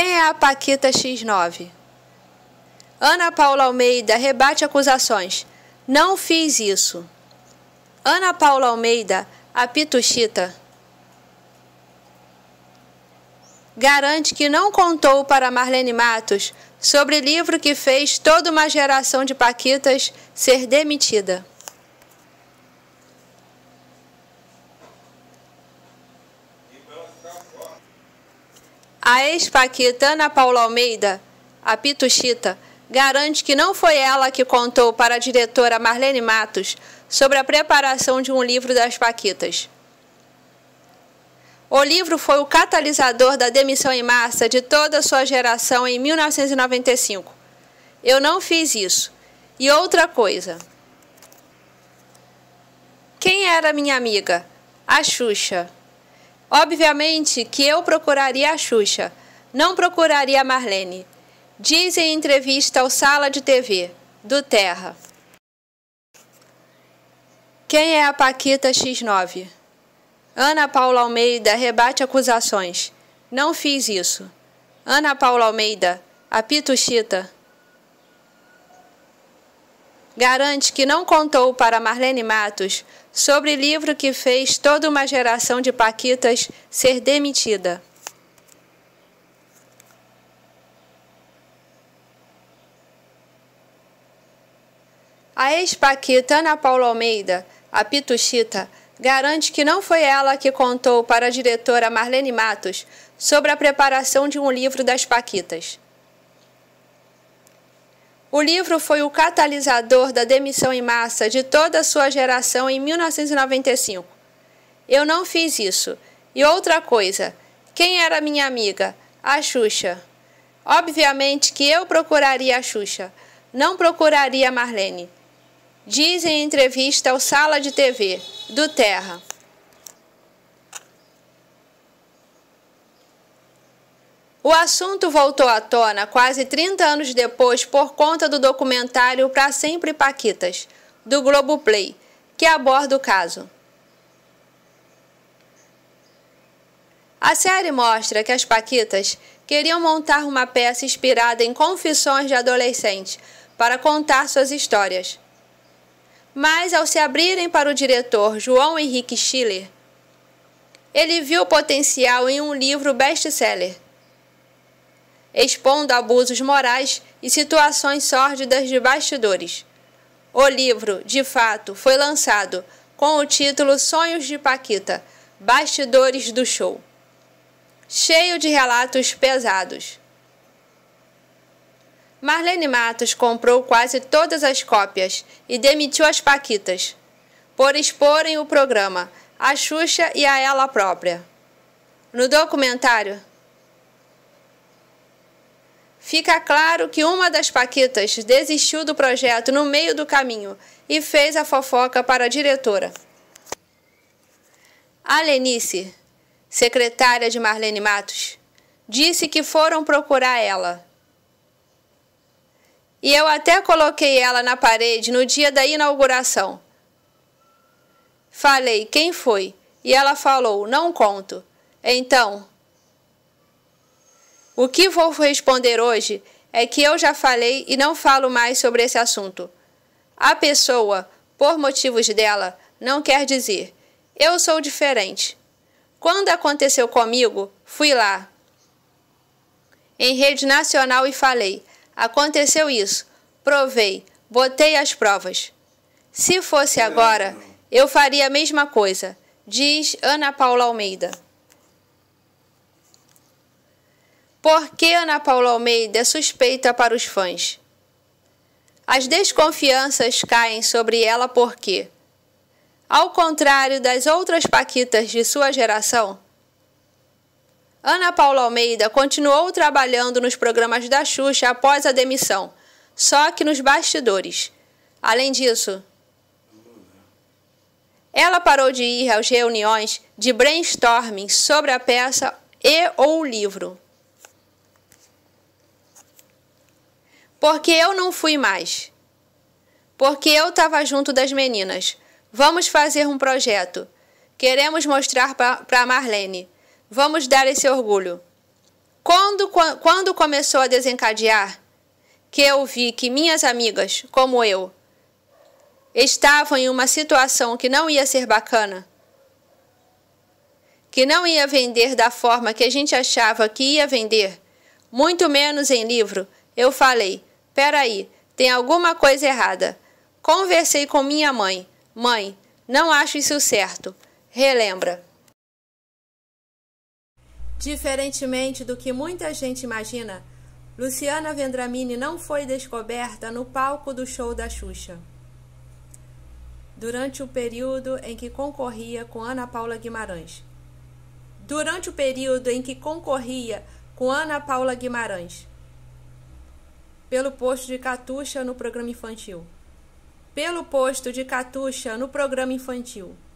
Quem é a Paquita X9? Ana Paula Almeida rebate acusações. Não fiz isso. Ana Paula Almeida, a Pituchita, garante que não contou para Marlene Matos sobre livro que fez toda uma geração de paquitas ser demitida. A ex-paquita Ana Paula Almeida, a Pituxita, garante que não foi ela que contou para a diretora Marlene Matos sobre a preparação de um livro das paquitas. O livro foi o catalisador da demissão em massa de toda a sua geração em 1995. Eu não fiz isso. E outra coisa. Quem era minha amiga? A Xuxa. Obviamente que eu procuraria a Xuxa, não procuraria a Marlene. Diz em entrevista ao Sala de TV, do Terra. Quem é a Paquita X9? Ana Paula Almeida rebate acusações. Não fiz isso. Ana Paula Almeida, a Pituxita garante que não contou para Marlene Matos sobre livro que fez toda uma geração de Paquitas ser demitida. A ex-paquita Ana Paula Almeida, a Pituchita, garante que não foi ela que contou para a diretora Marlene Matos sobre a preparação de um livro das Paquitas. O livro foi o catalisador da demissão em massa de toda a sua geração em 1995. Eu não fiz isso. E outra coisa, quem era minha amiga? A Xuxa. Obviamente que eu procuraria a Xuxa, não procuraria a Marlene. Diz em entrevista ao Sala de TV, do Terra. O assunto voltou à tona quase 30 anos depois por conta do documentário Pra Sempre Paquitas, do Globoplay, que aborda o caso. A série mostra que as Paquitas queriam montar uma peça inspirada em confissões de adolescentes para contar suas histórias. Mas ao se abrirem para o diretor João Henrique Schiller, ele viu o potencial em um livro best-seller expondo abusos morais e situações sórdidas de bastidores. O livro, de fato, foi lançado com o título Sonhos de Paquita Bastidores do Show cheio de relatos pesados. Marlene Matos comprou quase todas as cópias e demitiu as Paquitas por exporem o programa, a Xuxa e a ela própria. No documentário, Fica claro que uma das Paquitas desistiu do projeto no meio do caminho e fez a fofoca para a diretora. Alenice, secretária de Marlene Matos, disse que foram procurar ela. E eu até coloquei ela na parede no dia da inauguração. Falei quem foi e ela falou: não conto. Então, o que vou responder hoje é que eu já falei e não falo mais sobre esse assunto. A pessoa, por motivos dela, não quer dizer eu sou diferente. Quando aconteceu comigo, fui lá em rede nacional e falei: aconteceu isso, provei, botei as provas. Se fosse agora, eu faria a mesma coisa, diz Ana Paula Almeida. Por que Ana Paula Almeida é suspeita para os fãs? As desconfianças caem sobre ela porque, ao contrário das outras Paquitas de sua geração, Ana Paula Almeida continuou trabalhando nos programas da Xuxa após a demissão, só que nos bastidores. Além disso, ela parou de ir às reuniões de brainstorming sobre a peça e ou livro. Porque eu não fui mais. Porque eu estava junto das meninas. Vamos fazer um projeto. Queremos mostrar para Marlene. Vamos dar esse orgulho. Quando, quando começou a desencadear, que eu vi que minhas amigas, como eu, estavam em uma situação que não ia ser bacana, que não ia vender da forma que a gente achava que ia vender, muito menos em livro, eu falei: Peraí, tem alguma coisa errada. Conversei com minha mãe. Mãe, não acho isso certo. Relembra. Diferentemente do que muita gente imagina, Luciana Vendramini não foi descoberta no palco do show da Xuxa. Durante o período em que concorria com Ana Paula Guimarães. Durante o período em que concorria com Ana Paula Guimarães pelo posto de Catuxa no programa infantil. Pelo posto de Catuxa no programa infantil.